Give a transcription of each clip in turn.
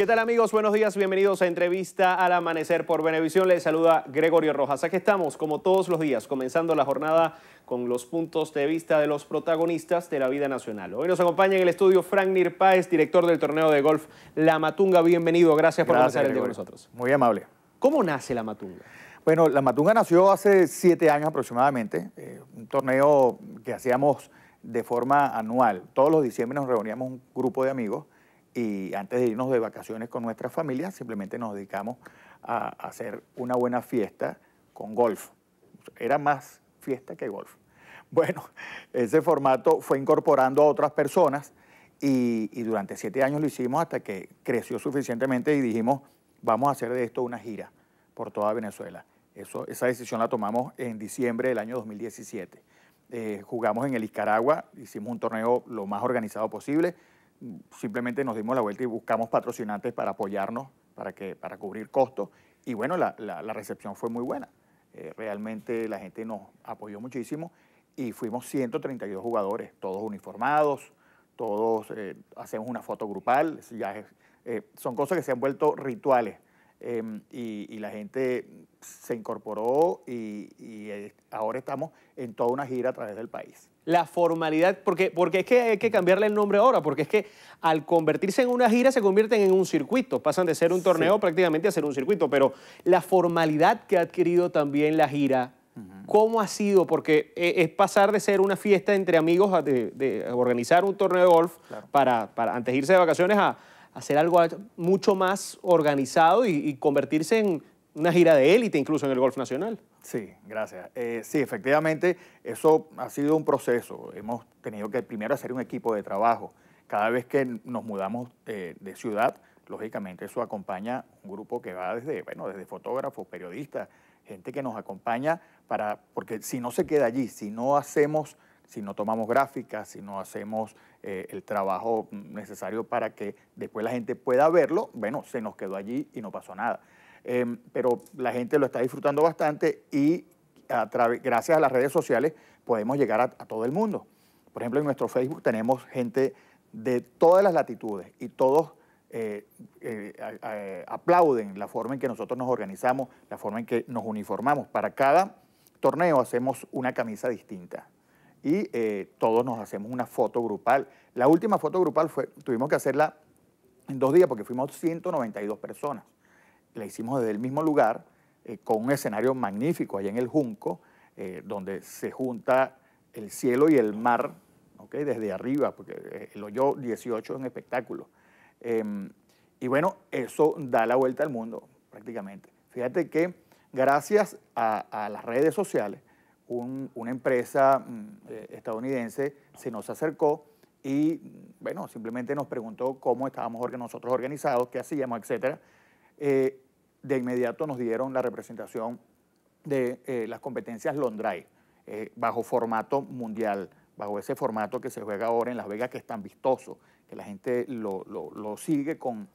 ¿Qué tal amigos? Buenos días, bienvenidos a Entrevista al Amanecer por Benevisión. Les saluda Gregorio Rojas. Aquí estamos, como todos los días, comenzando la jornada con los puntos de vista de los protagonistas de la vida nacional. Hoy nos acompaña en el estudio Frank Nirpaez, director del torneo de golf La Matunga. Bienvenido, gracias por estar con nosotros. Muy amable. ¿Cómo nace La Matunga? Bueno, La Matunga nació hace siete años aproximadamente, eh, un torneo que hacíamos de forma anual. Todos los diciembre nos reuníamos un grupo de amigos y antes de irnos de vacaciones con nuestras familias... simplemente nos dedicamos a hacer una buena fiesta con golf. Era más fiesta que golf. Bueno, ese formato fue incorporando a otras personas y, durante siete años lo hicimos hasta que creció suficientemente y dijimos, vamos a hacer de esto una gira por toda Venezuela. Eso, esa decisión la tomamos en diciembre del año 2017. Eh, jugamos en el Nicaragua, hicimos un torneo lo más organizado posible, simplemente nos dimos la vuelta y buscamos patrocinantes para apoyarnos, para, que, para cubrir costos. Y bueno, la, recepción fue muy buena. Eh, realmente la gente nos apoyó muchísimo y fuimos 132 jugadores, todos uniformados, todos eh, hacemos una foto grupal, eh, son cosas que se han vuelto rituales. Em, y, la gente se incorporó y ahora estamos en toda una gira a través del país la formalidad, porque, porque es que hay que cambiarle el nombre ahora, porque es que al convertirse en una gira se convierten en un circuito, pasan de ser un torneo prácticamente a ser un circuito, pero la formalidad que ha adquirido también la gira, ¿cómo ha sido? Porque eh, es pasar de ser una fiesta entre amigos, de, organizar un torneo de golf para, antes irse de vacaciones a hacer algo mucho más organizado y convertirse en una gira de élite incluso en el Golf Nacional. Sí, gracias. Eh, sí, efectivamente, eso ha sido un proceso. Hemos tenido que primero hacer un equipo de trabajo. Cada vez que nos mudamos eh, de ciudad, lógicamente eso acompaña un grupo que va desde, bueno, desde fotógrafos, periodistas, gente que nos acompaña para, porque si no se queda allí, si no hacemos, si no tomamos gráficas, si no hacemos eh, el trabajo necesario para que después la gente pueda verlo, bueno, se nos quedó allí y no pasó nada. Em, pero la gente lo está disfrutando bastante y gracias a las redes sociales podemos llegar a, todo el mundo. Por ejemplo, en nuestro Facebook tenemos gente de todas las latitudes y todos eh, eh, aplauden la forma en que nosotros nos organizamos, la forma en que nos uniformamos. Para cada torneo hacemos una camisa distinta y eh, todos nos hacemos una foto grupal. La última foto grupal fue, tuvimos que hacerla en dos días porque fuimos 192 personas la hicimos desde el mismo lugar, eh, con un escenario magnífico allá en el Junco, eh, donde se junta el cielo y el mar, ¿okay? desde arriba, porque eh, el hoyo 18 es un espectáculo. Em, y bueno, eso da la vuelta al mundo prácticamente. Fíjate que gracias a, las redes sociales, una empresa mm, estadounidense se nos acercó y bueno, simplemente nos preguntó cómo estábamos nosotros organizados, qué hacíamos, etcétera eh, de inmediato nos dieron la representación de eh, las competencias Londrai, eh, bajo formato mundial, bajo ese formato que se juega ahora en Las Vegas, que es tan vistoso, que la gente lo, sigue con,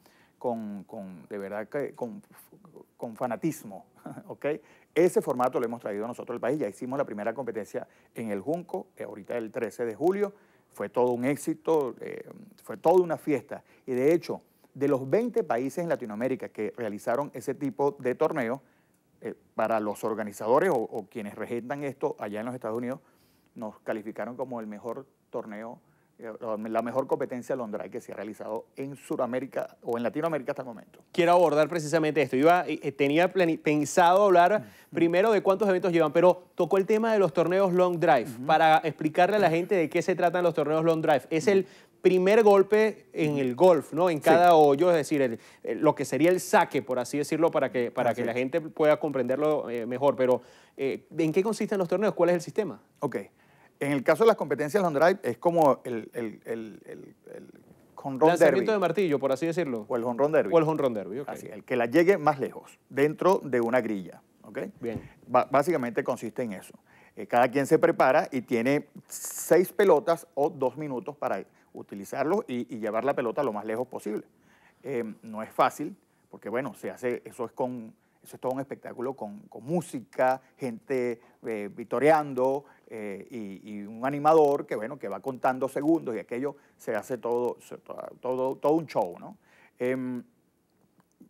de verdad, con, con fanatismo, ¿ok? Ese formato lo hemos traído nosotros al país, ya hicimos la primera competencia en el Junco, ahorita el 13 de julio, fue todo un éxito, fue toda una fiesta, y de hecho, de los 20 países en Latinoamérica que realizaron ese tipo de torneo, eh, para los organizadores o, quienes regentan esto allá en los Estados Unidos, nos calificaron como el mejor torneo, eh, la mejor competencia long drive que se ha realizado en Sudamérica o en Latinoamérica hasta el momento. Quiero abordar precisamente esto. Iba, eh, tenía pensado hablar primero de cuántos eventos llevan, pero tocó el tema de los torneos long drive. Para explicarle a la gente de qué se tratan los torneos long drive. Es el primer golpe en el golf, ¿no? En cada hoyo, es decir, lo que sería el saque, por así decirlo, para que, para que la gente pueda comprenderlo eh, mejor. Pero, eh, ¿en qué consisten los torneos? ¿Cuál es el sistema? Ok. En el caso de las competencias long drive, es como el, el, el, el Lanzamiento de martillo, por así decirlo. O el honrón derby. O el honrón derby, okay. Así, el que la llegue más lejos, dentro de una grilla, ¿ok? Bien. básicamente consiste en eso. Eh, cada quien se prepara y tiene seis pelotas o dos minutos para utilizarlos y, llevar la pelota lo más lejos posible. Em, no es fácil, porque bueno, se hace, eso es con, eso es todo un espectáculo con, música, gente eh, vitoreando eh, y, un animador que bueno, que va contando segundos y aquello se hace todo, todo, todo un show, ¿no? Em,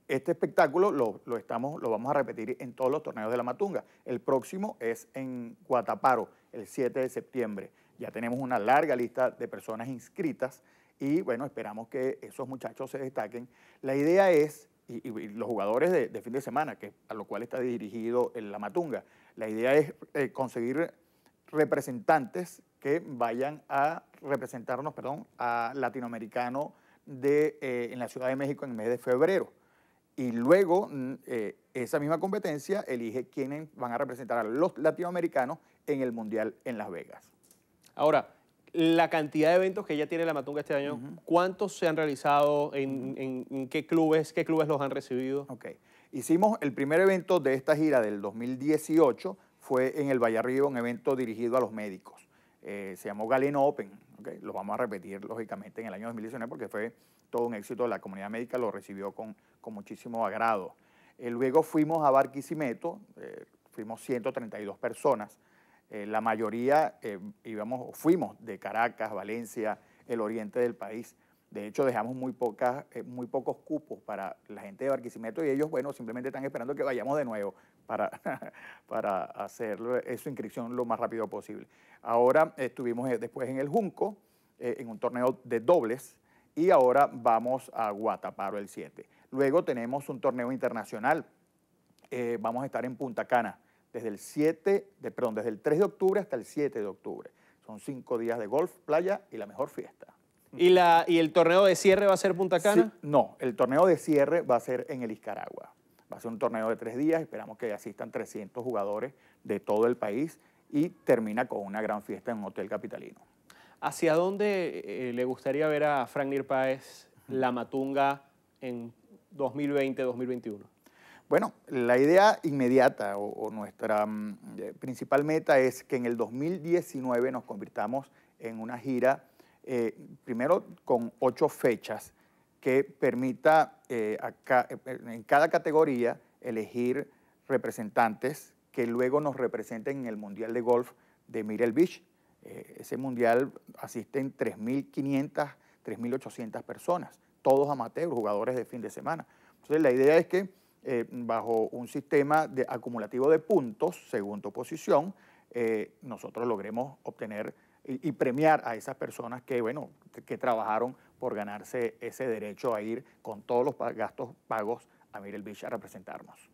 este espectáculo lo, estamos, lo vamos a repetir en todos los torneos de la Matunga. El próximo es en Guataparo, el 7 de septiembre. Ya tenemos una larga lista de personas inscritas y bueno, esperamos que esos muchachos se destaquen. La idea es, y, los jugadores de, fin de semana, que, a lo cual está dirigido la Matunga, la idea es eh, conseguir representantes que vayan a representarnos, perdón, a latinoamericano eh, en la Ciudad de México en el mes de febrero. Y luego mm, eh, esa misma competencia elige quiénes van a representar a los latinoamericanos en el Mundial en Las Vegas. Ahora, la cantidad de eventos que ya tiene la Matunga este año, ¿cuántos se han realizado? En, qué clubes? ¿Qué clubes los han recibido? Ok. Hicimos el primer evento de esta gira del 2018, fue en el Valle Arriba, un evento dirigido a los médicos. Eh, se llamó Galeno Open. Okay. Lo vamos a repetir, lógicamente, en el año 2019 porque fue todo un éxito. La comunidad médica lo recibió con, muchísimo agrado. Eh, luego fuimos a Barquisimeto, eh, fuimos 132 personas. Eh, la mayoría eh, fuimos de Caracas, Valencia, el oriente del país. De hecho, dejamos eh, muy, pocos cupos para la gente de Barquisimeto y ellos, bueno, simplemente están esperando que vayamos de nuevo para, para hacer su inscripción lo más rápido posible. Ahora estuvimos después en el Junco, en un torneo de dobles, y ahora vamos a Guataparo el 7. Luego tenemos un torneo internacional. vamos a estar en Punta Cana desde el, 7 de, perdón, desde el 3 de octubre hasta el 7 de octubre. Son cinco días de golf, playa y la mejor fiesta. ¿Y, la, ¿Y el torneo de cierre va a ser Punta Cana? no, el torneo de cierre va a ser en el Iscaragua. Va a ser un torneo de tres días, esperamos que asistan 300 jugadores de todo el país y termina con una gran fiesta en un hotel capitalino. ¿Hacia dónde eh, le gustaría ver a Frank Nirpaez la Matunga en 2020-2021? Bueno, la idea inmediata o, nuestra mm, eh, principal meta es que en el 2019 nos convirtamos en una gira, eh, primero con ocho fechas, que permita eh, en cada categoría elegir representantes que luego nos representen en el Mundial de Golf de Mirel Beach. ese mundial asisten 3.500, 3.800 personas, todos amateurs, jugadores de fin de semana. Entonces la idea es que eh, bajo un sistema de acumulativo de puntos, según tu posición, eh, nosotros logremos obtener y, premiar a esas personas que, bueno, que, trabajaron por ganarse ese derecho a ir con todos los gastos pagos a Mirel Beach a representarnos.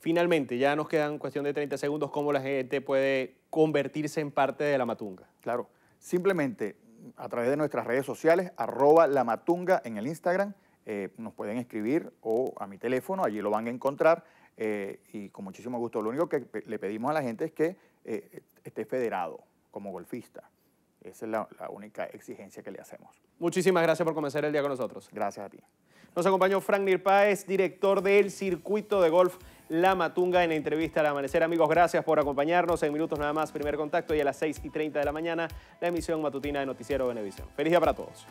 Finalmente, ya nos quedan cuestión de 30 segundos, ¿cómo la gente puede convertirse en parte de la Matunga? Claro, simplemente a través de nuestras redes sociales, arroba la Matunga en el Instagram eh, nos pueden escribir o a mi teléfono, allí lo van a encontrar eh, y con muchísimo gusto. Lo único que le pedimos a la gente es que eh, esté federado como golfista. Esa es la, única exigencia que le hacemos. Muchísimas gracias por comenzar el día con nosotros. Gracias a ti. Nos acompañó Frank Nirpaez, director del circuito de golf La Matunga en la entrevista al amanecer. Amigos, gracias por acompañarnos. En minutos nada más, primer contacto y a las 6 y 30 de la mañana, la emisión matutina de Noticiero Venevisión. Feliz día para todos.